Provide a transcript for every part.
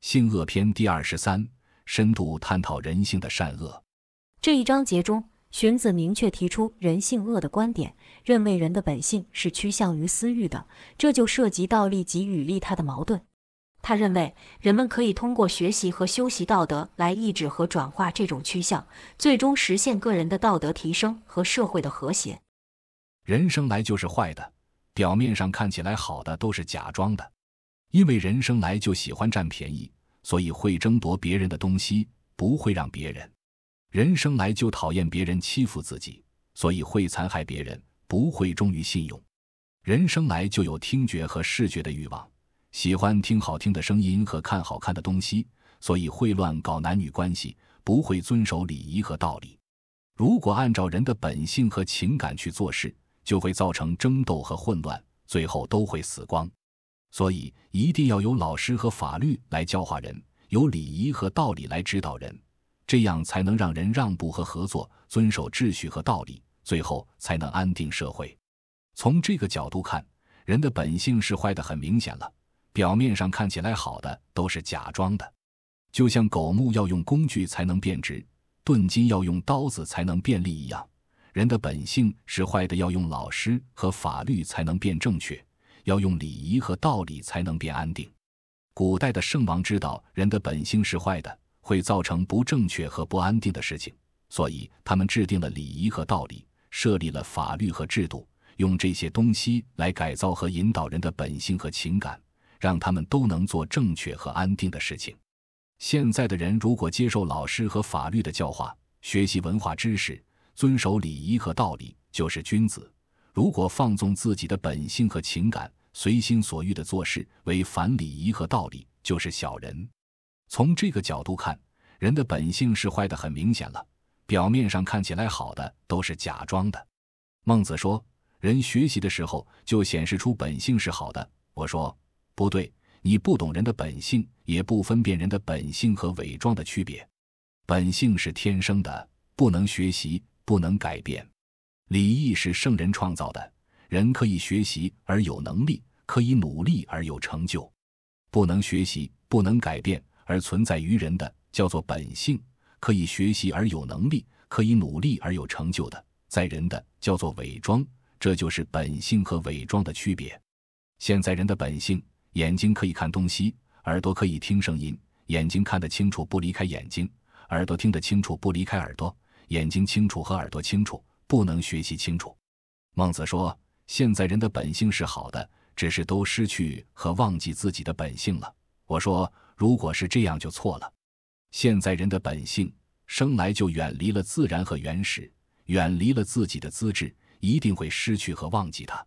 性恶篇第二十三，深度探讨人性的善恶。这一章节中，荀子明确提出人性恶的观点，认为人的本性是趋向于私欲的，这就涉及到利己与利他的矛盾。他认为，人们可以通过学习和修习道德来抑制和转化这种趋向，最终实现个人的道德提升和社会的和谐。人生来就是坏的，表面上看起来好的都是假装的。因为人生来就喜欢占便宜，所以会争夺别人的东西，不会让别人；人生来就讨厌别人欺负自己，所以会残害别人，不会忠于信用。人生来就有听觉和视觉的欲望，喜欢听好听的声音和看好看的东西，所以会乱搞男女关系，不会遵守礼仪和道理。如果按照人的本性和情感去做事，就会造成争斗和混乱，最后都会死光。所以，一定要有老师和法律来教化人，有礼仪和道理来指导人，这样才能让人让步和合作，遵守秩序和道理，最后才能安定社会。从这个角度看，人的本性是坏的，很明显了。表面上看起来好的，都是假装的。就像狗木要用工具才能变直，钝金要用刀子才能变利一样，人的本性是坏的，要用老师和法律才能变正确。要用礼仪和道理才能变安定。古代的圣王知道人的本性是坏的，会造成不正确和不安定的事情，所以他们制定了礼仪和道理，设立了法律和制度，用这些东西来改造和引导人的本性和情感，让他们都能做正确和安定的事情。现在的人如果接受老师和法律的教化，学习文化知识，遵守礼仪和道理，就是君子；如果放纵自己的本性和情感，随心所欲的做事，违反礼仪和道理，就是小人。从这个角度看，人的本性是坏的，很明显了。表面上看起来好的，都是假装的。孟子说，人学习的时候就显示出本性是好的。我说，不对，你不懂人的本性，也不分辨人的本性和伪装的区别。本性是天生的，不能学习，不能改变。礼义是圣人创造的。人可以学习而有能力，可以努力而有成就；不能学习、不能改变而存在于人的，叫做本性；可以学习而有能力，可以努力而有成就的，在人的，叫做伪装。这就是本性和伪装的区别。现在人的本性，眼睛可以看东西，耳朵可以听声音；眼睛看得清楚，不离开眼睛；耳朵听得清楚，不离开耳朵；眼睛清楚和耳朵清楚，不能学习清楚。孟子说。现在人的本性是好的，只是都失去和忘记自己的本性了。我说，如果是这样就错了。现在人的本性生来就远离了自然和原始，远离了自己的资质，一定会失去和忘记它。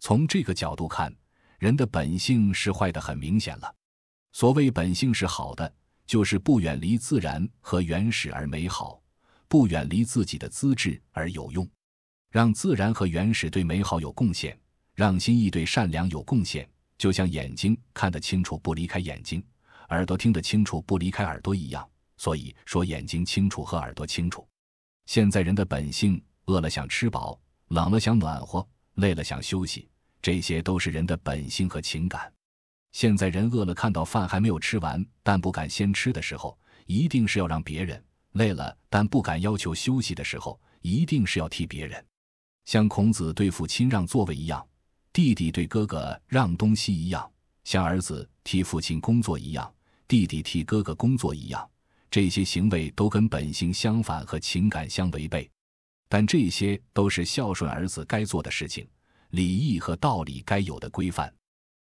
从这个角度看，人的本性是坏的，很明显了。所谓本性是好的，就是不远离自然和原始而美好，不远离自己的资质而有用。让自然和原始对美好有贡献，让心意对善良有贡献。就像眼睛看得清楚不离开眼睛，耳朵听得清楚不离开耳朵一样。所以说眼睛清楚和耳朵清楚。现在人的本性，饿了想吃饱，冷了想暖和，累了想休息，这些都是人的本性和情感。现在人饿了看到饭还没有吃完，但不敢先吃的时候，一定是要让别人；累了但不敢要求休息的时候，一定是要替别人。像孔子对父亲让座位一样，弟弟对哥哥让东西一样，像儿子替父亲工作一样，弟弟替哥哥工作一样，这些行为都跟本性相反和情感相违背。但这些都是孝顺儿子该做的事情，礼义和道理该有的规范。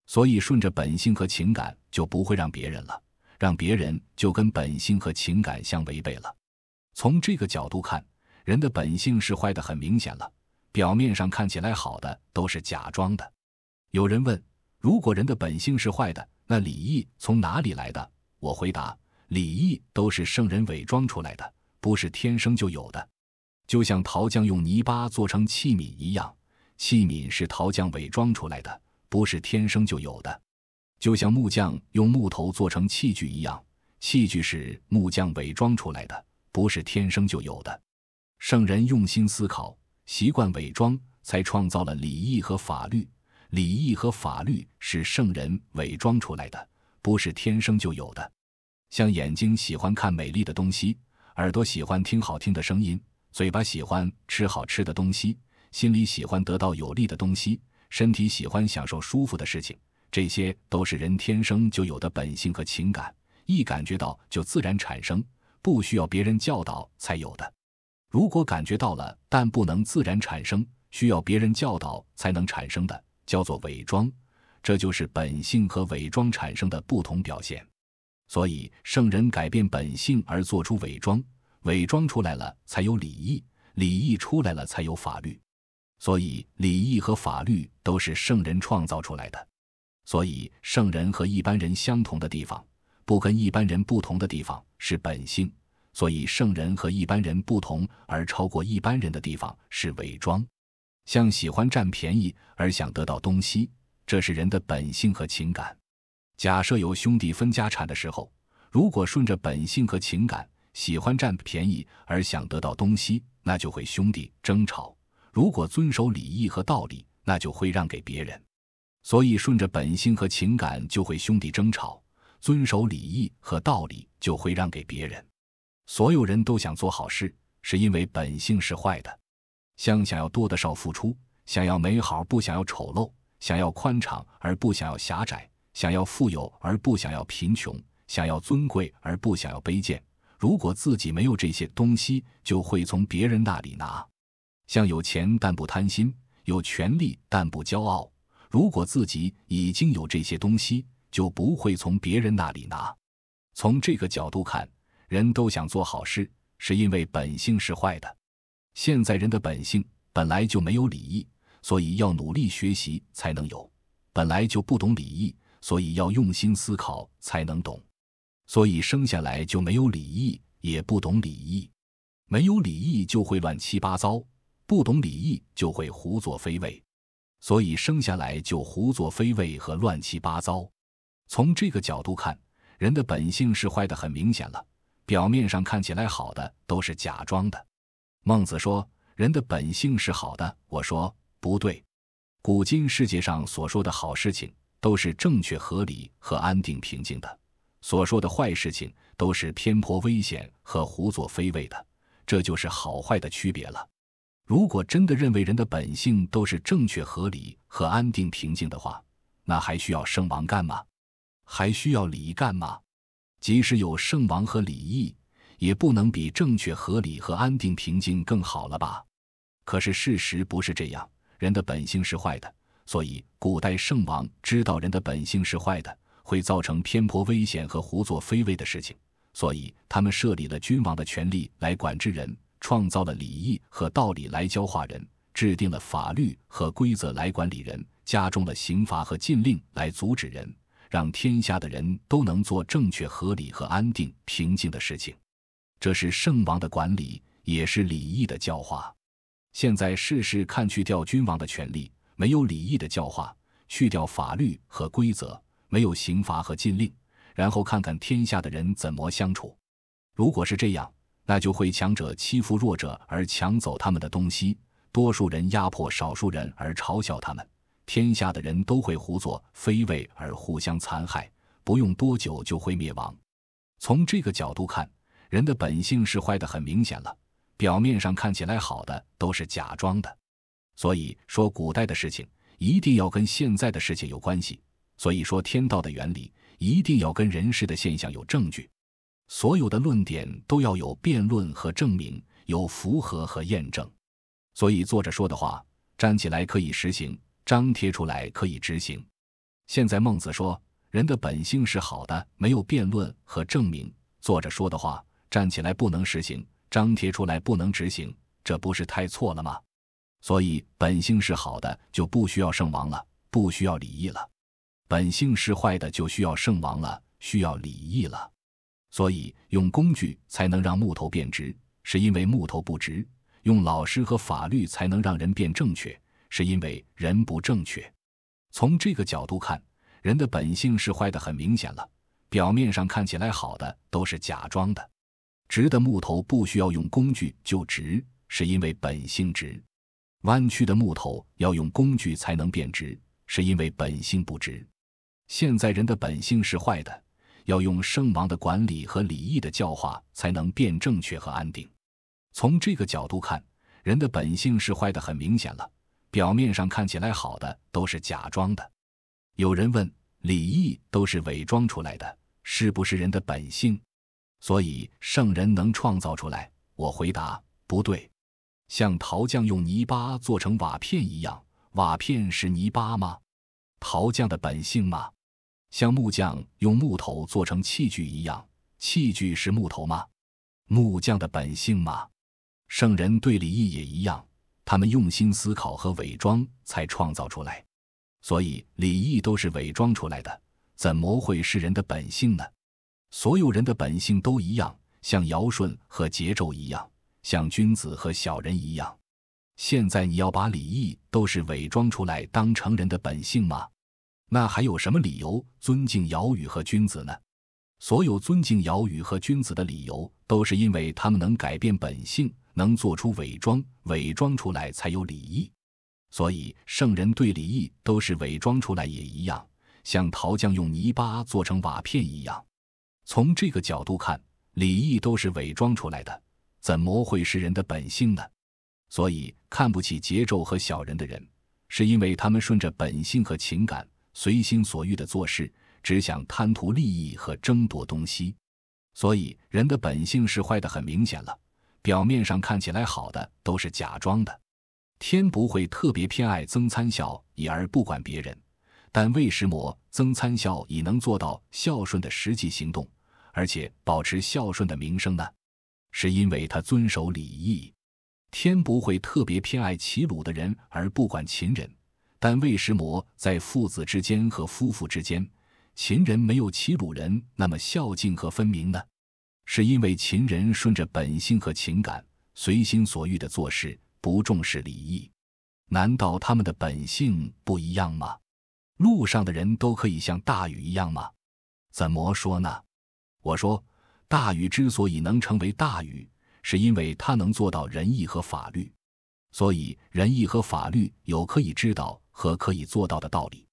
所以顺着本性和情感就不会让别人了，让别人就跟本性和情感相违背了。从这个角度看，人的本性是坏的，很明显了。表面上看起来好的都是假装的。有人问：“如果人的本性是坏的，那礼义从哪里来的？”我回答：“礼义都是圣人伪装出来的，不是天生就有的。就像陶匠用泥巴做成器皿一样，器皿是陶匠伪装出来的，不是天生就有的。就像木匠用木头做成器具一样，器具是木匠伪装出来的，不是天生就有的。圣人用心思考。”习惯伪装，才创造了礼义和法律。礼义和法律是圣人伪装出来的，不是天生就有的。像眼睛喜欢看美丽的东西，耳朵喜欢听好听的声音，嘴巴喜欢吃好吃的东西，心里喜欢得到有利的东西，身体喜欢享受舒服的事情，这些都是人天生就有的本性和情感，一感觉到就自然产生，不需要别人教导才有的。如果感觉到了，但不能自然产生，需要别人教导才能产生的，叫做伪装。这就是本性和伪装产生的不同表现。所以，圣人改变本性而做出伪装，伪装出来了才有礼义，礼义出来了才有法律。所以，礼义和法律都是圣人创造出来的。所以，圣人和一般人相同的，地方不跟一般人不同的地方是本性。所以，圣人和一般人不同，而超过一般人的地方是伪装。像喜欢占便宜而想得到东西，这是人的本性和情感。假设有兄弟分家产的时候，如果顺着本性和情感，喜欢占便宜而想得到东西，那就会兄弟争吵；如果遵守礼义和道理，那就会让给别人。所以，顺着本性和情感就会兄弟争吵，遵守礼义和道理就会让给别人。所有人都想做好事，是因为本性是坏的。像想要多的少付出，想要美好不想要丑陋，想要宽敞而不想要狭窄，想要富有而不想要贫穷，想要尊贵而不想要卑贱。如果自己没有这些东西，就会从别人那里拿。像有钱但不贪心，有权利但不骄傲。如果自己已经有这些东西，就不会从别人那里拿。从这个角度看。人都想做好事，是因为本性是坏的。现在人的本性本来就没有礼义，所以要努力学习才能有；本来就不懂礼义，所以要用心思考才能懂。所以生下来就没有礼义，也不懂礼义。没有礼义就会乱七八糟，不懂礼义就会胡作非为。所以生下来就胡作非为和乱七八糟。从这个角度看，人的本性是坏的，很明显了。表面上看起来好的都是假装的。孟子说：“人的本性是好的。”我说：“不对，古今世界上所说的好事情都是正确合理和安定平静的，所说的坏事情都是偏颇危险和胡作非为的，这就是好坏的区别了。如果真的认为人的本性都是正确合理和安定平静的话，那还需要圣王干吗？还需要礼干吗？”即使有圣王和礼义，也不能比正确、合理和安定、平静更好了吧？可是事实不是这样。人的本性是坏的，所以古代圣王知道人的本性是坏的，会造成偏颇、危险和胡作非为的事情，所以他们设立了君王的权力来管制人，创造了礼义和道理来教化人，制定了法律和规则来管理人，加重了刑罚和禁令来阻止人。让天下的人都能做正确、合理和安定、平静的事情，这是圣王的管理，也是礼义的教化。现在试试看，去掉君王的权力，没有礼义的教化，去掉法律和规则，没有刑罚和禁令，然后看看天下的人怎么相处。如果是这样，那就会强者欺负弱者而抢走他们的东西，多数人压迫少数人而嘲笑他们。天下的人都会胡作非为而互相残害，不用多久就会灭亡。从这个角度看，人的本性是坏的，很明显了。表面上看起来好的都是假装的。所以说，古代的事情一定要跟现在的事情有关系。所以说，天道的原理一定要跟人世的现象有证据。所有的论点都要有辩论和证明，有符合和验证。所以，坐着说的话，站起来可以实行。张贴出来可以执行，现在孟子说人的本性是好的，没有辩论和证明，坐着说的话站起来不能实行，张贴出来不能执行，这不是太错了吗？所以本性是好的就不需要圣王了，不需要礼义了；本性是坏的就需要圣王了，需要礼义了。所以用工具才能让木头变直，是因为木头不直；用老师和法律才能让人变正确。是因为人不正确，从这个角度看，人的本性是坏的，很明显了。表面上看起来好的都是假装的。直的木头不需要用工具就直，是因为本性直；弯曲的木头要用工具才能变直，是因为本性不直。现在人的本性是坏的，要用圣王的管理和礼义的教化才能变正确和安定。从这个角度看，人的本性是坏的，很明显了。表面上看起来好的都是假装的。有人问：礼义都是伪装出来的，是不是人的本性？所以圣人能创造出来。我回答：不对。像陶匠用泥巴做成瓦片一样，瓦片是泥巴吗？陶匠的本性吗？像木匠用木头做成器具一样，器具是木头吗？木匠的本性吗？圣人对礼义也一样。他们用心思考和伪装才创造出来，所以礼义都是伪装出来的，怎么会是人的本性呢？所有人的本性都一样，像尧舜和桀纣一样，像君子和小人一样。现在你要把礼义都是伪装出来当成人的本性吗？那还有什么理由尊敬尧禹和君子呢？所有尊敬尧禹和君子的理由，都是因为他们能改变本性。能做出伪装，伪装出来才有礼义，所以圣人对礼义都是伪装出来也一样，像陶匠用泥巴做成瓦片一样。从这个角度看，礼义都是伪装出来的，怎么会是人的本性呢？所以看不起桀纣和小人的人，是因为他们顺着本性和情感，随心所欲的做事，只想贪图利益和争夺东西，所以人的本性是坏的，很明显了。表面上看起来好的都是假装的，天不会特别偏爱曾参孝以而不管别人，但魏时摩曾参孝已能做到孝顺的实际行动，而且保持孝顺的名声呢？是因为他遵守礼义。天不会特别偏爱齐鲁的人而不管秦人，但魏时摩在父子之间和夫妇之间，秦人没有齐鲁人那么孝敬和分明呢？是因为秦人顺着本性和情感，随心所欲地做事，不重视礼义。难道他们的本性不一样吗？路上的人都可以像大禹一样吗？怎么说呢？我说，大禹之所以能成为大禹，是因为他能做到仁义和法律。所以，仁义和法律有可以知道和可以做到的道理。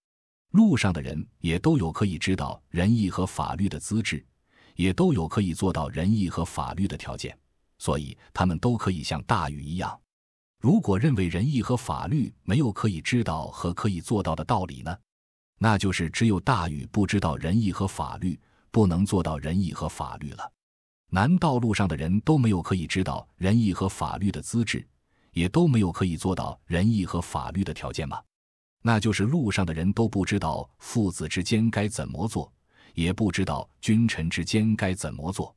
路上的人也都有可以知道仁义和法律的资质。也都有可以做到仁义和法律的条件，所以他们都可以像大禹一样。如果认为仁义和法律没有可以知道和可以做到的道理呢？那就是只有大禹不知道仁义和法律，不能做到仁义和法律了。难道路上的人都没有可以知道仁义和法律的资质，也都没有可以做到仁义和法律的条件吗？那就是路上的人都不知道父子之间该怎么做。也不知道君臣之间该怎么做，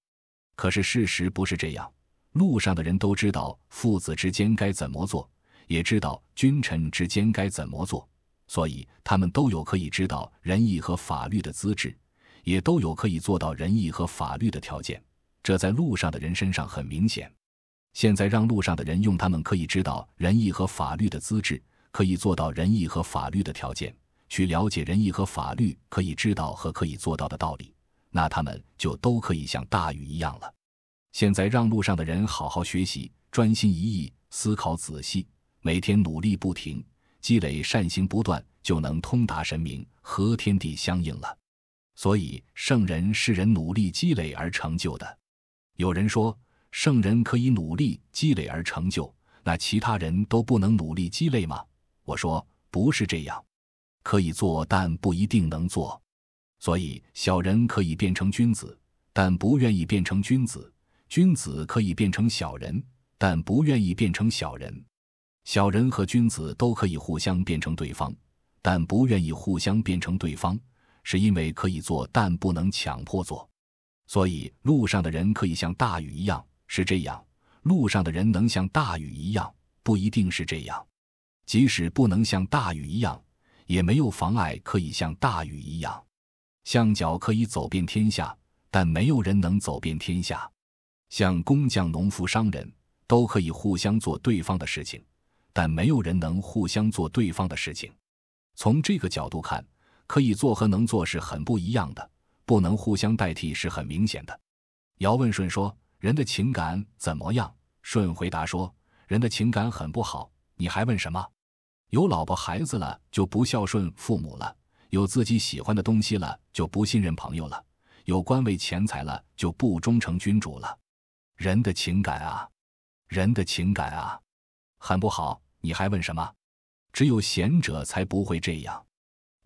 可是事实不是这样。路上的人都知道父子之间该怎么做，也知道君臣之间该怎么做，所以他们都有可以知道仁义和法律的资质，也都有可以做到仁义和法律的条件。这在路上的人身上很明显。现在让路上的人用他们可以知道仁义和法律的资质，可以做到仁义和法律的条件。去了解仁义和法律，可以知道和可以做到的道理，那他们就都可以像大禹一样了。现在让路上的人好好学习，专心一意，思考仔细，每天努力不停，积累善行不断，就能通达神明，和天地相应了。所以，圣人是人努力积累而成就的。有人说，圣人可以努力积累而成就，那其他人都不能努力积累吗？我说，不是这样。可以做，但不一定能做，所以小人可以变成君子，但不愿意变成君子；君子可以变成小人，但不愿意变成小人。小人和君子都可以互相变成对方，但不愿意互相变成对方，是因为可以做，但不能强迫做。所以路上的人可以像大雨一样，是这样；路上的人能像大雨一样，不一定是这样。即使不能像大雨一样。也没有妨碍，可以像大禹一样，象脚可以走遍天下，但没有人能走遍天下。像工匠、农夫、商人，都可以互相做对方的事情，但没有人能互相做对方的事情。从这个角度看，可以做和能做是很不一样的，不能互相代替是很明显的。尧问舜说：“人的情感怎么样？”舜回答说：“人的情感很不好，你还问什么？”有老婆孩子了就不孝顺父母了；有自己喜欢的东西了就不信任朋友了；有官位钱财了就不忠诚君主了。人的情感啊，人的情感啊，很不好。你还问什么？只有贤者才不会这样。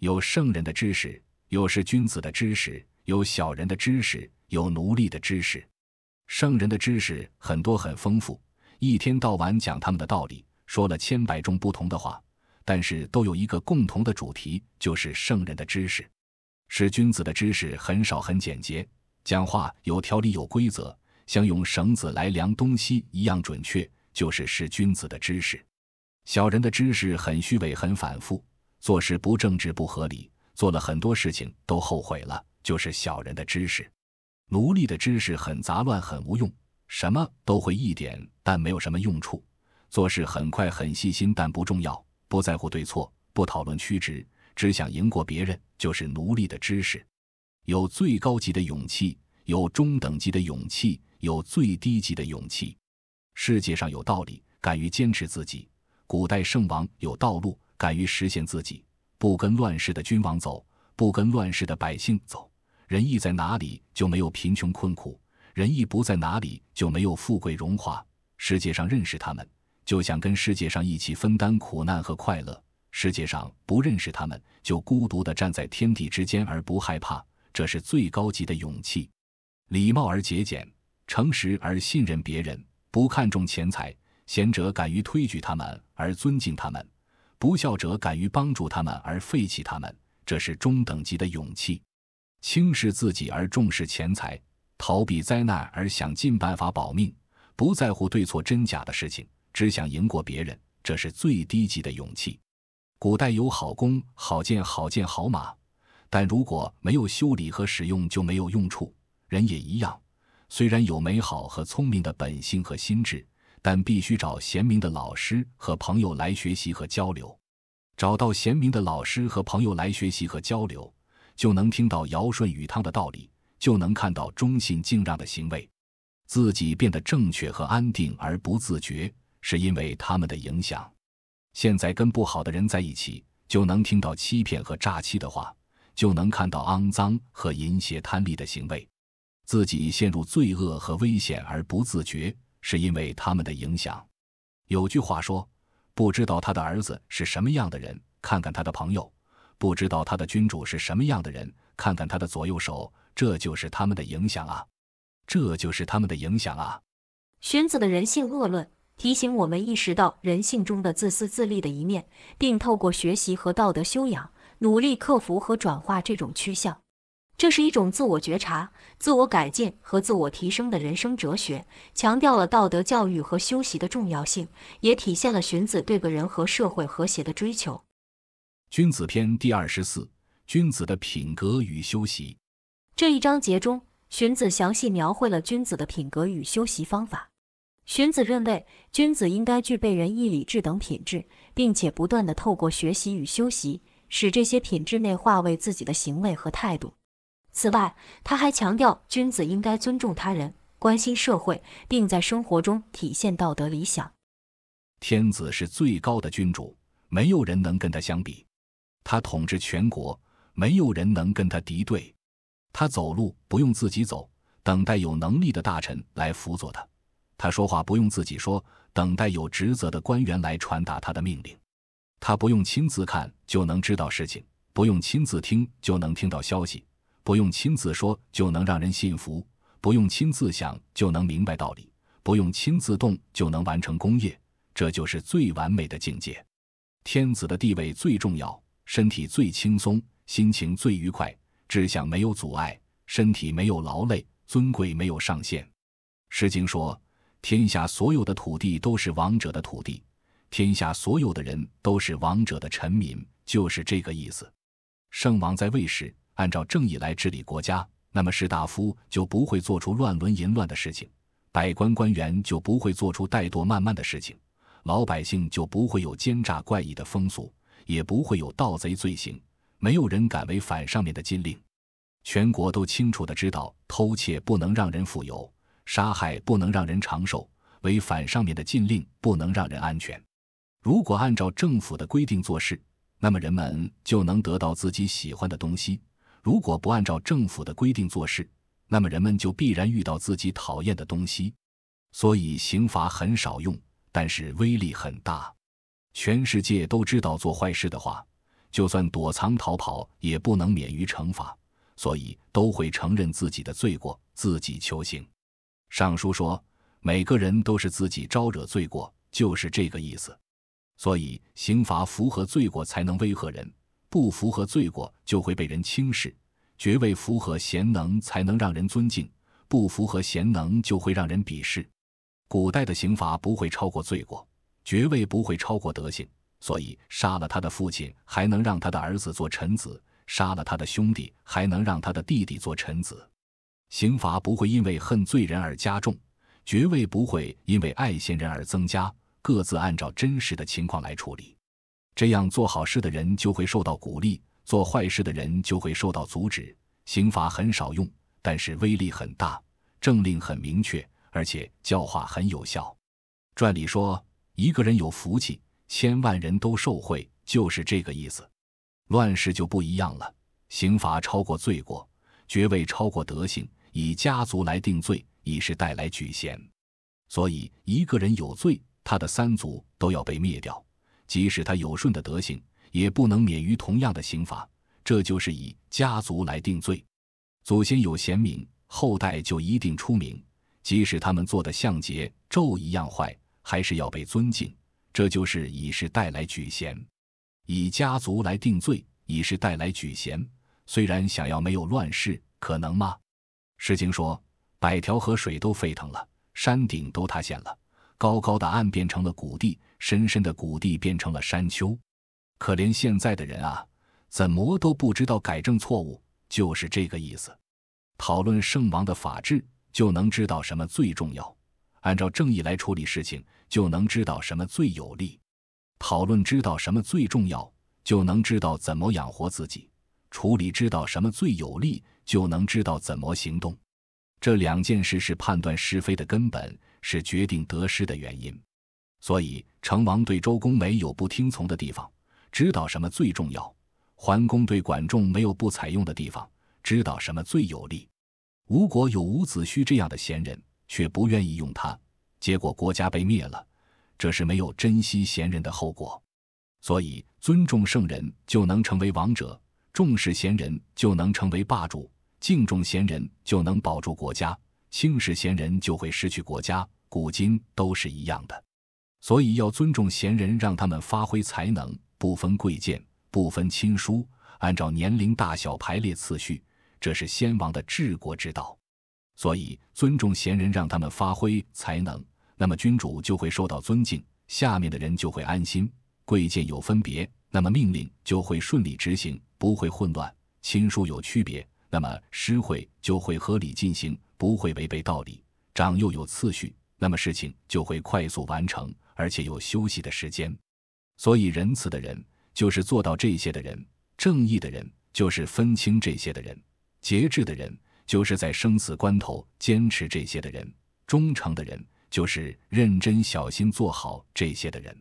有圣人的知识，有是君子的知识，有小人的知识，有奴隶的知识。圣人的知识很多很丰富，一天到晚讲他们的道理，说了千百种不同的话。但是都有一个共同的主题，就是圣人的知识，使君子的知识很少很简洁，讲话有条理有规则，像用绳子来量东西一样准确，就是使君子的知识。小人的知识很虚伪很反复，做事不正直不合理，做了很多事情都后悔了，就是小人的知识。奴隶的知识很杂乱很无用，什么都会一点，但没有什么用处，做事很快很细心，但不重要。不在乎对错，不讨论曲直，只想赢过别人，就是奴隶的知识。有最高级的勇气，有中等级的勇气，有最低级的勇气。世界上有道理，敢于坚持自己；古代圣王有道路，敢于实现自己。不跟乱世的君王走，不跟乱世的百姓走。仁义在哪里，就没有贫穷困苦；仁义不在哪里，就没有富贵荣华。世界上认识他们。就想跟世界上一起分担苦难和快乐。世界上不认识他们，就孤独的站在天地之间而不害怕，这是最高级的勇气。礼貌而节俭，诚实而信任别人，不看重钱财。贤者敢于推举他们而尊敬他们，不孝者敢于帮助他们而废弃他们，这是中等级的勇气。轻视自己而重视钱财，逃避灾难而想尽办法保命，不在乎对错真假的事情。只想赢过别人，这是最低级的勇气。古代有好弓、好箭、好剑、好马，但如果没有修理和使用，就没有用处。人也一样，虽然有美好和聪明的本性和心智，但必须找贤明的老师和朋友来学习和交流。找到贤明的老师和朋友来学习和交流，就能听到尧舜禹汤的道理，就能看到忠信敬让的行为，自己变得正确和安定而不自觉。是因为他们的影响，现在跟不好的人在一起，就能听到欺骗和诈欺的话，就能看到肮脏和淫邪贪利的行为，自己陷入罪恶和危险而不自觉，是因为他们的影响。有句话说：“不知道他的儿子是什么样的人，看看他的朋友；不知道他的君主是什么样的人，看看他的左右手。”这就是他们的影响啊！这就是他们的影响啊！荀子的人性恶论。提醒我们意识到人性中的自私自利的一面，并透过学习和道德修养努力克服和转化这种趋向。这是一种自我觉察、自我改进和自我提升的人生哲学，强调了道德教育和修习的重要性，也体现了荀子对个人和社会和谐的追求。《君子篇》第二十四，君子的品格与修习。这一章节中，荀子详细描绘了君子的品格与修习方法。荀子认为，君子应该具备仁、义、礼、智等品质，并且不断地透过学习与修习，使这些品质内化为自己的行为和态度。此外，他还强调，君子应该尊重他人，关心社会，并在生活中体现道德理想。天子是最高的君主，没有人能跟他相比。他统治全国，没有人能跟他敌对。他走路不用自己走，等待有能力的大臣来辅佐他。他说话不用自己说，等待有职责的官员来传达他的命令；他不用亲自看就能知道事情，不用亲自听就能听到消息，不用亲自说就能让人信服，不用亲自想就能明白道理，不用亲自动就能完成功业。这就是最完美的境界。天子的地位最重要，身体最轻松，心情最愉快，志向没有阻碍，身体没有劳累，尊贵没有上限。《诗经》说。天下所有的土地都是王者的土地，天下所有的人都是王者的臣民，就是这个意思。圣王在位时，按照正义来治理国家，那么士大夫就不会做出乱伦淫乱的事情，百官官员就不会做出怠惰慢慢的事情，老百姓就不会有奸诈怪异的风俗，也不会有盗贼罪行，没有人敢违反上面的禁令，全国都清楚的知道偷窃不能让人富有。杀害不能让人长寿，违反上面的禁令不能让人安全。如果按照政府的规定做事，那么人们就能得到自己喜欢的东西；如果不按照政府的规定做事，那么人们就必然遇到自己讨厌的东西。所以刑罚很少用，但是威力很大。全世界都知道，做坏事的话，就算躲藏逃跑也不能免于惩罚，所以都会承认自己的罪过，自己求刑。尚书说：“每个人都是自己招惹罪过，就是这个意思。所以，刑罚符合罪过才能威吓人，不符合罪过就会被人轻视；爵位符合贤能才能让人尊敬，不符合贤能就会让人鄙视。古代的刑罚不会超过罪过，爵位不会超过德行，所以，杀了他的父亲还能让他的儿子做臣子，杀了他的兄弟还能让他的弟弟做臣子。”刑罚不会因为恨罪人而加重，爵位不会因为爱贤人而增加，各自按照真实的情况来处理。这样做好事的人就会受到鼓励，做坏事的人就会受到阻止。刑罚很少用，但是威力很大，政令很明确，而且教化很有效。传里说，一个人有福气，千万人都受惠，就是这个意思。乱世就不一样了，刑罚超过罪过，爵位超过德行。以家族来定罪，已是带来举贤。所以，一个人有罪，他的三族都要被灭掉。即使他有顺的德行，也不能免于同样的刑罚。这就是以家族来定罪。祖先有贤明，后代就一定出名。即使他们做的像桀纣一样坏，还是要被尊敬。这就是已是带来举贤。以家族来定罪，已是带来举贤。虽然想要没有乱世，可能吗？《诗经》说：“百条河水都沸腾了，山顶都塌陷了，高高的岸变成了谷地，深深的谷地变成了山丘。”可怜现在的人啊，怎么都不知道改正错误，就是这个意思。讨论圣王的法治，就能知道什么最重要；按照正义来处理事情，就能知道什么最有利；讨论知道什么最重要，就能知道怎么养活自己；处理知道什么最有利。就能知道怎么行动，这两件事是判断是非的根本，是决定得失的原因。所以，成王对周公没有不听从的地方，知道什么最重要；桓公对管仲没有不采用的地方，知道什么最有利。吴国有伍子胥这样的贤人，却不愿意用他，结果国家被灭了，这是没有珍惜贤人的后果。所以，尊重圣人就能成为王者，重视贤人就能成为霸主。敬重贤人就能保住国家，轻视贤人就会失去国家，古今都是一样的。所以要尊重贤人，让他们发挥才能，不分贵贱，不分亲疏，按照年龄大小排列次序，这是先王的治国之道。所以尊重贤人，让他们发挥才能，那么君主就会受到尊敬，下面的人就会安心。贵贱有分别，那么命令就会顺利执行，不会混乱；亲疏有区别。那么施惠就会合理进行，不会违背道理；长幼有次序，那么事情就会快速完成，而且有休息的时间。所以，仁慈的人就是做到这些的人；正义的人就是分清这些的人；节制的人就是在生死关头坚持这些的人；忠诚的人就是认真小心做好这些的人。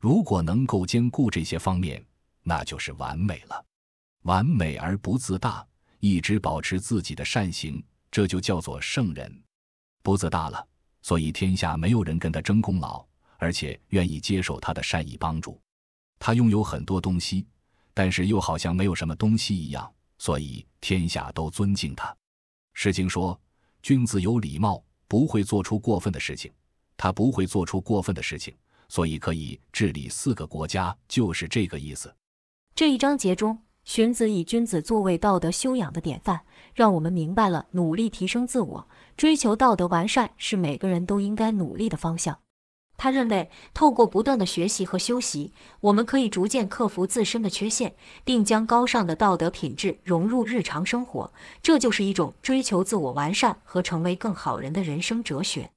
如果能够兼顾这些方面，那就是完美了。完美而不自大。一直保持自己的善行，这就叫做圣人。脖子大了，所以天下没有人跟他争功劳，而且愿意接受他的善意帮助。他拥有很多东西，但是又好像没有什么东西一样，所以天下都尊敬他。《诗经》说：“君子有礼貌，不会做出过分的事情。”他不会做出过分的事情，所以可以治理四个国家，就是这个意思。这一章节中。荀子以君子作为道德修养的典范，让我们明白了努力提升自我、追求道德完善是每个人都应该努力的方向。他认为，透过不断的学习和修习，我们可以逐渐克服自身的缺陷，并将高尚的道德品质融入日常生活。这就是一种追求自我完善和成为更好人的人生哲学。